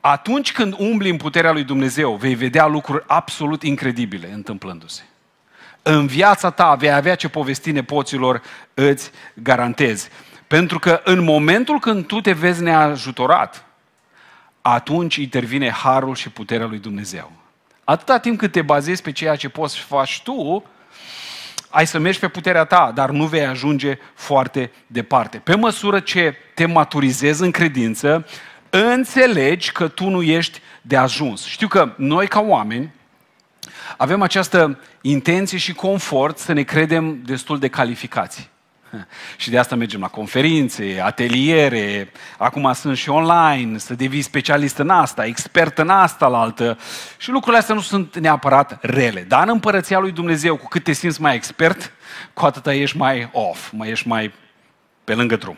atunci când umbli în puterea lui Dumnezeu, vei vedea lucruri absolut incredibile întâmplându-se. În viața ta vei avea ce povesti nepoților, îți garantezi. Pentru că în momentul când tu te vezi neajutorat, atunci intervine harul și puterea lui Dumnezeu. Atâta timp cât te bazezi pe ceea ce poți faci tu, ai să mergi pe puterea ta, dar nu vei ajunge foarte departe. Pe măsură ce te maturizezi în credință, înțelegi că tu nu ești de ajuns. Știu că noi ca oameni avem această intenție și confort să ne credem destul de calificați. Și de asta mergem la conferințe, ateliere, acum sunt și online, să devii specialist în asta, expert în asta, la altă. Și lucrurile astea nu sunt neapărat rele. Dar în împărăția lui Dumnezeu, cu cât te simți mai expert, cu atâta ești mai off, mai ești mai pe lângă drum.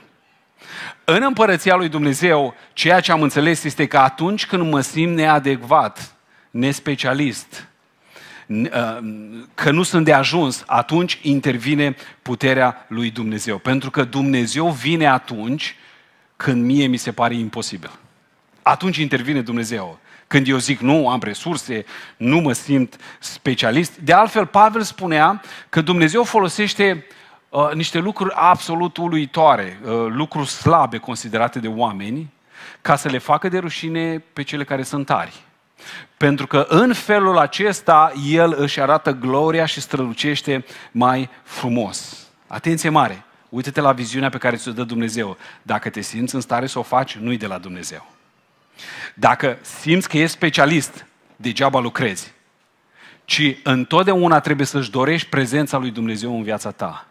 În împărăția lui Dumnezeu, ceea ce am înțeles este că atunci când mă simt neadecvat, nespecialist, Uh, că nu sunt de ajuns, atunci intervine puterea lui Dumnezeu. Pentru că Dumnezeu vine atunci când mie mi se pare imposibil. Atunci intervine Dumnezeu. Când eu zic nu, am resurse, nu mă simt specialist. De altfel, Pavel spunea că Dumnezeu folosește uh, niște lucruri absolut uluitoare, uh, lucruri slabe considerate de oameni, ca să le facă de rușine pe cele care sunt tari. Pentru că în felul acesta el își arată gloria și strălucește mai frumos. Atenție mare! Uită-te la viziunea pe care ți-o dă Dumnezeu. Dacă te simți în stare să o faci, nu-i de la Dumnezeu. Dacă simți că ești specialist, degeaba lucrezi. Ci întotdeauna trebuie să-și dorești prezența lui Dumnezeu în viața ta.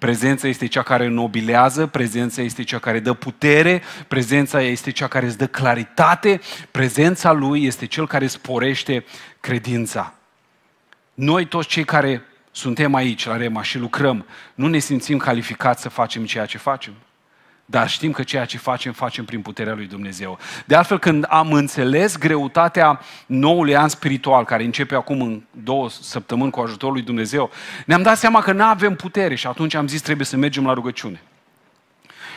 Prezența este cea care nobilează, prezența este cea care dă putere, prezența este cea care îți dă claritate, prezența lui este cel care sporește credința. Noi toți cei care suntem aici la Rema și lucrăm, nu ne simțim calificați să facem ceea ce facem. Dar știm că ceea ce facem, facem prin puterea lui Dumnezeu. De altfel, când am înțeles greutatea noului an spiritual, care începe acum în două săptămâni cu ajutorul lui Dumnezeu, ne-am dat seama că nu avem putere și atunci am zis trebuie să mergem la rugăciune.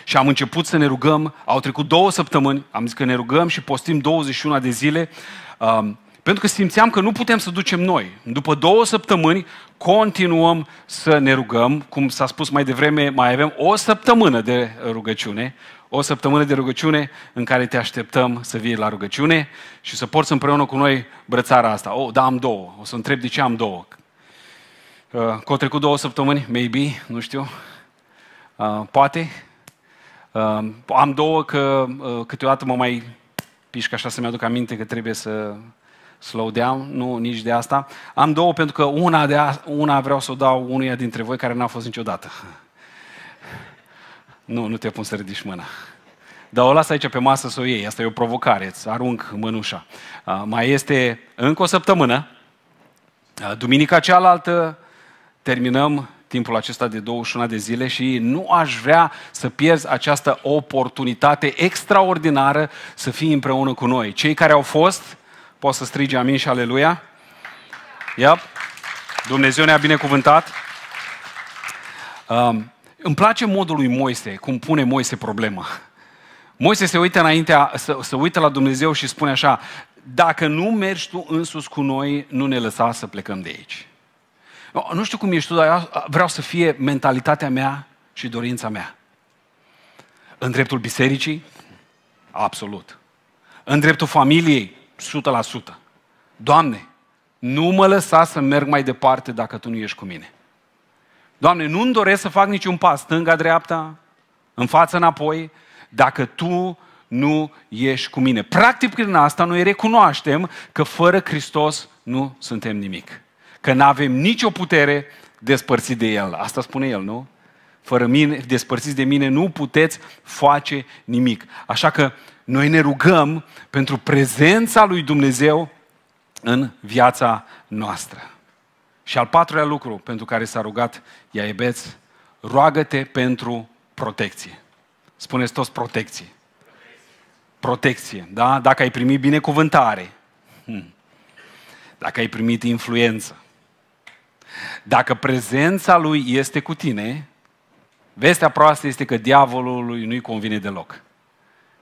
Și am început să ne rugăm, au trecut două săptămâni, am zis că ne rugăm și postim 21 de zile, um, pentru că simțeam că nu putem să ducem noi. După două săptămâni continuăm să ne rugăm, cum s-a spus mai devreme, mai avem o săptămână de rugăciune, o săptămână de rugăciune în care te așteptăm să vii la rugăciune și să porți împreună cu noi brățara asta. Oh, da, am două. O să întreb de ce am două. Uh, că au trecut două săptămâni, maybe, nu știu, uh, poate. Uh, am două că câteodată mă mai pișc așa să-mi aduc aminte că trebuie să slow down, nu nici de asta. Am două pentru că una, de a, una vreau să o dau unuia dintre voi care n-a fost niciodată. Nu, nu te pun să ridici mâna. Dar o las aici pe masă să o iei. Asta e o provocare. Îți arunc mânușa. Mai este încă o săptămână. Duminica cealaltă terminăm timpul acesta de 21 de zile și nu aș vrea să pierzi această oportunitate extraordinară să fii împreună cu noi. Cei care au fost, Poți să strigi amin și aleluia? Yep. Dumnezeu ne-a binecuvântat. Um, îmi place modul lui Moise, cum pune Moise problema. Moise se uită înaintea, se, se uită la Dumnezeu și spune așa, dacă nu mergi tu sus cu noi, nu ne lăsa să plecăm de aici. Nu știu cum ești tu, dar vreau să fie mentalitatea mea și dorința mea. În dreptul bisericii? Absolut. În dreptul familiei? 100%. Doamne, nu mă lăsa să merg mai departe dacă Tu nu ești cu mine. Doamne, nu-mi doresc să fac niciun pas stânga-dreapta, în față înapoi, dacă Tu nu ești cu mine. Practic prin asta noi recunoaștem că fără Hristos nu suntem nimic. Că nu avem nicio putere despărțit de El. Asta spune El, nu? Fără mine, despărțiți de mine, nu puteți face nimic. Așa că noi ne rugăm pentru prezența lui Dumnezeu în viața noastră. Și al patrulea lucru pentru care s-a rugat Iaebeț, roagă-te pentru protecție. Spuneți toți protecție. Protecție, da? Dacă ai primit binecuvântare, hmm. dacă ai primit influență, dacă prezența lui este cu tine, vestea proastă este că diavolului nu-i convine deloc.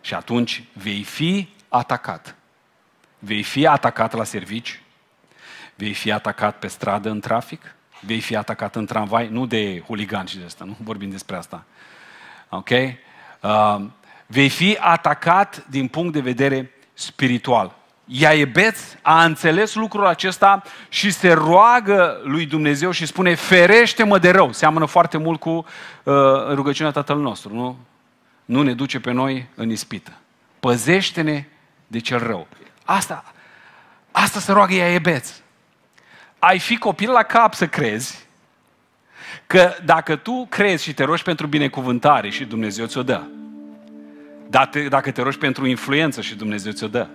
Și atunci vei fi atacat. Vei fi atacat la servici, vei fi atacat pe stradă în trafic, vei fi atacat în tramvai, nu de huligan și de asta, nu vorbim despre asta. Ok? Uh, vei fi atacat din punct de vedere spiritual. Iaebeț a înțeles lucrul acesta și se roagă lui Dumnezeu și spune, ferește-mă de rău. Seamănă foarte mult cu uh, rugăciunea Tatăl nostru, nu? nu ne duce pe noi în ispită. Păzește-ne de cel rău. Asta, asta se roagă ea ebeț. Ai fi copil la cap să crezi că dacă tu crezi și te rogi pentru binecuvântare și Dumnezeu ți-o dă, dacă te rogi pentru influență și Dumnezeu ți-o dă,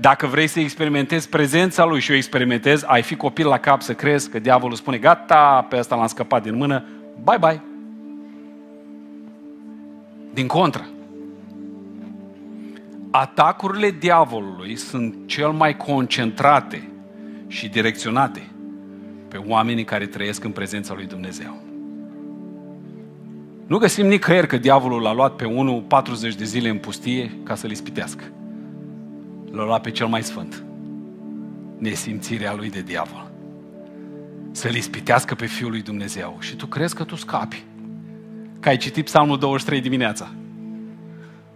dacă vrei să experimentezi prezența Lui și o experimentezi, ai fi copil la cap să crezi că diavolul spune, gata, pe asta l-am scăpat din mână, bye bye. Din contră, atacurile diavolului sunt cel mai concentrate și direcționate pe oamenii care trăiesc în prezența lui Dumnezeu. Nu găsim nicăieri că diavolul a luat pe unul 40 de zile în pustie ca să-l ispitească. L-a luat pe cel mai sfânt. Nesimțirea lui de diavol. Să-l ispitească pe Fiul lui Dumnezeu. Și tu crezi că tu scapi că ai citit Psalmul 23 dimineața.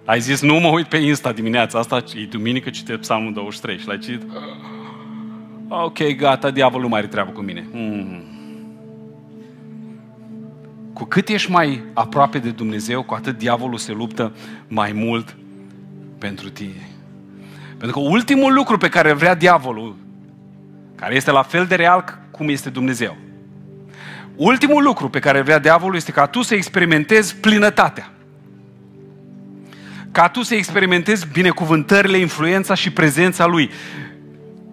Ai zis, nu mă uit pe Insta dimineața, asta e duminică, citesc Psalmul 23 și l-ai citit. Ok, gata, diavolul mai are treabă cu mine. Hmm. Cu cât ești mai aproape de Dumnezeu, cu atât diavolul se luptă mai mult pentru tine. Pentru că ultimul lucru pe care vrea diavolul, care este la fel de real cum este Dumnezeu, Ultimul lucru pe care vrea diavolul este ca tu să experimentezi plinătatea. Ca tu să experimentezi binecuvântările, influența și prezența lui.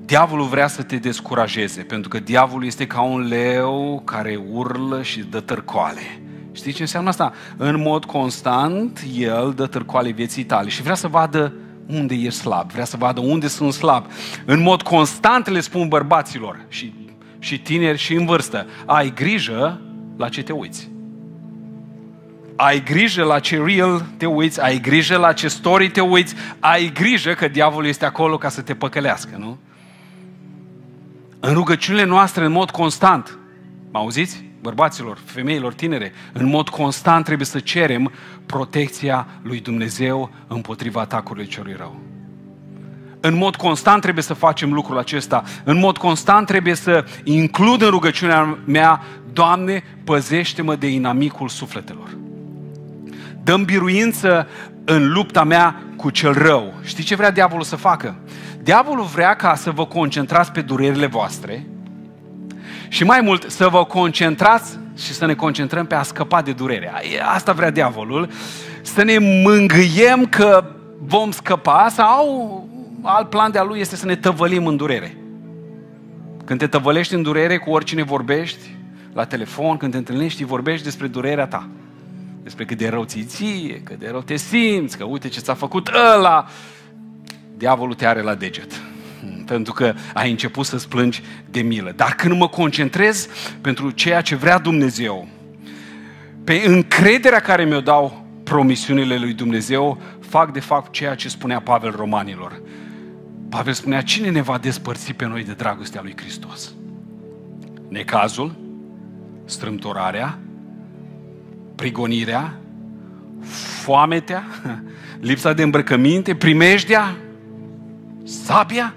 Diavolul vrea să te descurajeze, pentru că diavolul este ca un leu care urlă și dă târcoale. Știi ce înseamnă asta? În mod constant, el dă târcoale vieții tale și vrea să vadă unde e slab, vrea să vadă unde sunt slab. În mod constant le spun bărbaților și și tineri și în vârstă. Ai grijă la ce te uiți. Ai grijă la ce real te uiți, ai grijă la ce story te uiți, ai grijă că diavolul este acolo ca să te păcălească, nu? În rugăciunile noastre, în mod constant, mă auziți? Bărbaților, femeilor, tinere, în mod constant trebuie să cerem protecția lui Dumnezeu împotriva atacurilor celui rău. În mod constant trebuie să facem lucrul acesta. În mod constant trebuie să includ în rugăciunea mea, Doamne, păzește-mă de inamicul sufletelor. Dăm biruință în lupta mea cu cel rău. Știi ce vrea diavolul să facă? Diavolul vrea ca să vă concentrați pe durerile voastre și mai mult să vă concentrați și să ne concentrăm pe a scăpa de durere. Asta vrea diavolul. Să ne mângâiem că vom scăpa sau alt plan de-a lui este să ne tăvălim în durere. Când te tăvălești în durere cu oricine vorbești, la telefon, când te întâlnești, vorbești despre durerea ta. Despre cât de rău ți ție, cât de rău te simți, că uite ce ți-a făcut ăla. Diavolul te are la deget. Pentru că ai început să-ți plângi de milă. Dar când mă concentrez pentru ceea ce vrea Dumnezeu, pe încrederea care mi-o dau promisiunile lui Dumnezeu, fac de fapt ceea ce spunea Pavel romanilor. Pavel spunea, cine ne va despărți pe noi de dragostea lui Hristos? Necazul, strâmtorarea, prigonirea, foametea, lipsa de îmbrăcăminte, primejdea, sabia?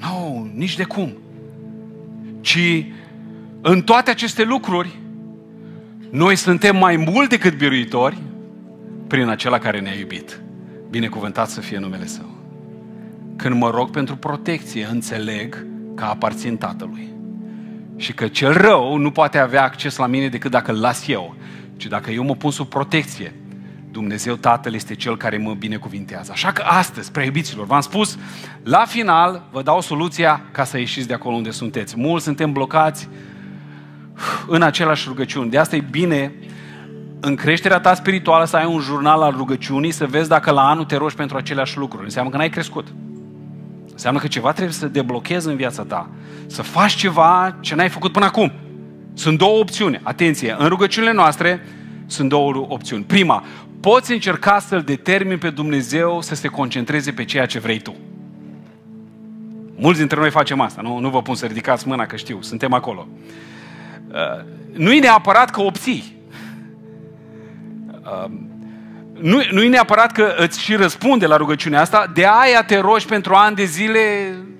Nu, no, nici de cum. Ci în toate aceste lucruri, noi suntem mai mult decât biruitori prin acela care ne-a iubit. Binecuvântat să fie numele Său. Când mă rog pentru protecție, înțeleg că aparțin Tatălui. Și că cel rău nu poate avea acces la mine decât dacă îl las eu. Ci dacă eu mă pun sub protecție, Dumnezeu Tatăl este Cel care mă binecuvintează. Așa că astăzi, iubiților, v-am spus, la final vă dau soluția ca să ieșiți de acolo unde sunteți. Mulți suntem blocați în același rugăciuni. De asta e bine în creșterea ta spirituală să ai un jurnal al rugăciunii, să vezi dacă la anul te rogi pentru aceleași lucruri. Înseamnă că n-ai crescut. Înseamnă că ceva trebuie să deblochezi în viața ta. Să faci ceva ce n-ai făcut până acum. Sunt două opțiuni. Atenție, în rugăciunile noastre sunt două opțiuni. Prima, poți încerca să-L determini pe Dumnezeu să se concentreze pe ceea ce vrei tu. Mulți dintre noi facem asta, nu, nu vă pun să ridicați mâna că știu, suntem acolo. Uh, nu e neapărat că obții. Uh, nu, nu e neapărat că îți și răspunde la rugăciunea asta, de aia te rogi pentru ani de zile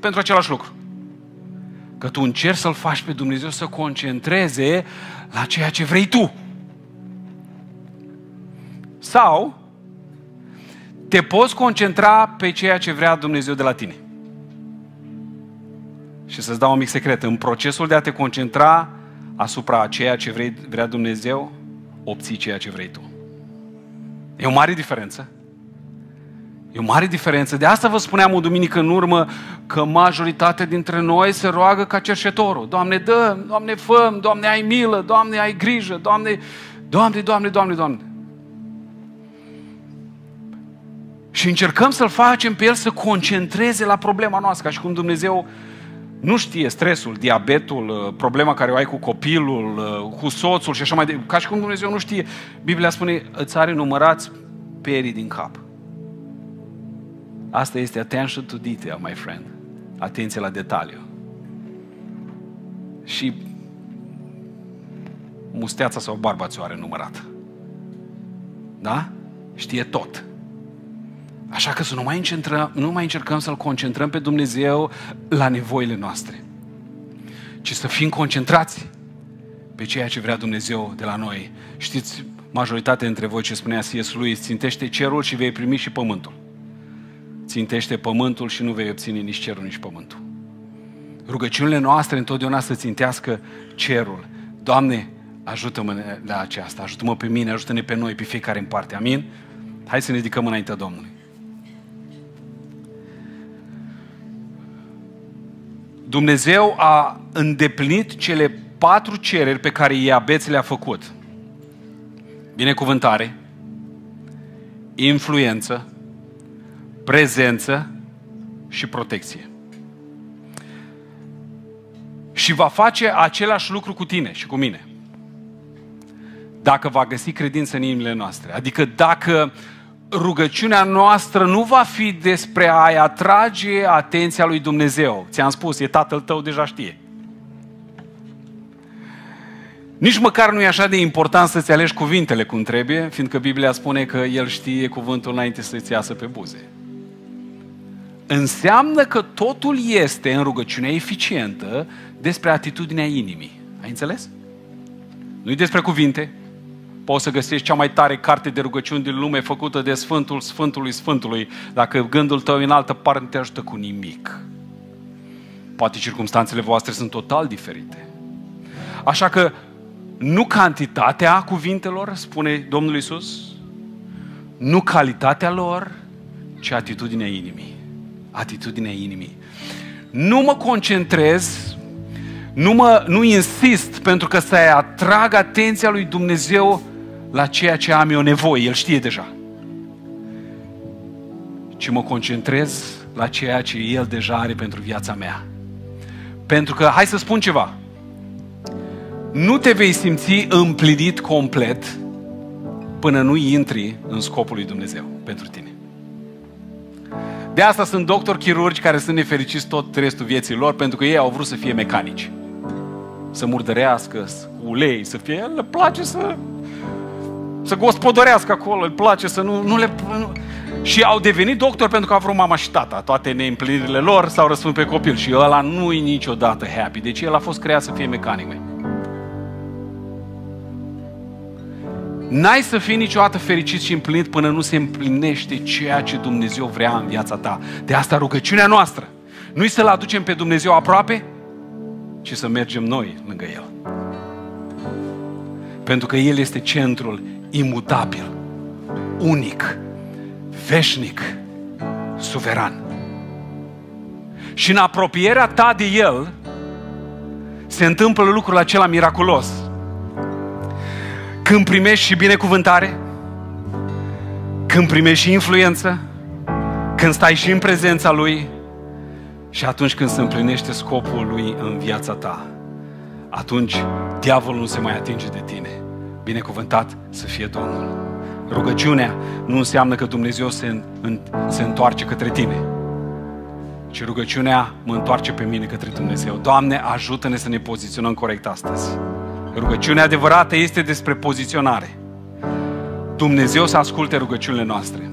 pentru același lucru. Că tu încerci să-L faci pe Dumnezeu să concentreze la ceea ce vrei tu. Sau te poți concentra pe ceea ce vrea Dumnezeu de la tine. Și să-ți dau un mic secret. În procesul de a te concentra asupra ceea ce vrei, vrea Dumnezeu, obții ceea ce vrei tu. E o mare diferență. E o mare diferență. De asta vă spuneam o duminică în urmă că majoritatea dintre noi se roagă ca cerșetorul. Doamne, dă, Doamne, fă Doamne, ai milă, Doamne, ai grijă, Doamne, Doamne, Doamne, Doamne, Doamne. Și încercăm să-L facem pe El să concentreze la problema noastră, ca și cum Dumnezeu nu știe stresul, diabetul, uh, problema care o ai cu copilul, uh, cu soțul și așa mai departe. Ca și cum Dumnezeu nu știe. Biblia spune, îți are numărați perii din cap. Asta este attention to detail, my friend. Atenție la detaliu. Și musteața sau barba ți-o are numărat. Da? Știe tot. Așa că să nu mai, încercăm, nu mai încercăm să-L concentrăm pe Dumnezeu la nevoile noastre, ci să fim concentrați pe ceea ce vrea Dumnezeu de la noi. Știți, majoritatea dintre voi ce spunea C.S. lui, țintește cerul și vei primi și pământul. Țintește pământul și nu vei obține nici cerul, nici pământul. Rugăciunile noastre întotdeauna să țintească cerul. Doamne, ajută-mă la aceasta, ajută-mă pe mine, ajută-ne pe noi, pe fiecare în parte. Amin? Hai să ne ridicăm înaintea Domnului. Dumnezeu a îndeplinit cele patru cereri pe care Iabeț le-a făcut. Binecuvântare, influență, prezență și protecție. Și va face același lucru cu tine și cu mine. Dacă va găsi credință în inimile noastre. Adică dacă uh, rugăciunea noastră nu va fi despre a-i atrage atenția lui Dumnezeu. Ți-am spus, e tatăl tău, deja știe. Nici măcar nu e așa de important să-ți alegi cuvintele cum trebuie, fiindcă Biblia spune că El știe cuvântul înainte să-ți iasă pe buze. Înseamnă că totul este în rugăciunea eficientă despre atitudinea inimii. Ai înțeles? Nu-i despre cuvinte, Poți să găsești cea mai tare carte de rugăciuni din lume făcută de Sfântul Sfântului Sfântului. Dacă gândul tău e în altă parte, nu te ajută cu nimic. Poate circumstanțele voastre sunt total diferite. Așa că nu cantitatea cuvintelor, spune Domnul Isus, nu calitatea lor, ci atitudinea inimii. Atitudinea inimii. Nu mă concentrez, nu, mă, nu insist pentru că să atrag atenția lui Dumnezeu la ceea ce am eu nevoie, El știe deja. Ci mă concentrez la ceea ce El deja are pentru viața mea. Pentru că, hai să spun ceva, nu te vei simți împlinit complet până nu intri în scopul lui Dumnezeu pentru tine. De asta sunt doctori chirurgi care sunt nefericiți tot restul vieții lor pentru că ei au vrut să fie mecanici. Să murdărească, cu ulei, să fie... Le place să să gospodărească acolo, îi place să nu, nu le... Nu... Și au devenit doctori pentru că au vrut mama și tata. Toate neîmplinirile lor s-au răspuns pe copil și ăla nu i niciodată happy. Deci el a fost creat să fie mecanic, N-ai să fii niciodată fericit și împlinit până nu se împlinește ceea ce Dumnezeu vrea în viața ta. De asta rugăciunea noastră nu-i să-L aducem pe Dumnezeu aproape, ci să mergem noi lângă El. Pentru că El este centrul imutabil, unic, veșnic, suveran. Și în apropierea ta de El se întâmplă lucrul acela miraculos. Când primești și binecuvântare, când primești și influență, când stai și în prezența Lui și atunci când se împlinește scopul Lui în viața ta, atunci diavolul nu se mai atinge de tine binecuvântat să fie Domnul. Rugăciunea nu înseamnă că Dumnezeu se, în, se întoarce către tine, ci rugăciunea mă întoarce pe mine către Dumnezeu. Doamne, ajută-ne să ne poziționăm corect astăzi. Rugăciunea adevărată este despre poziționare. Dumnezeu să asculte rugăciunile noastre.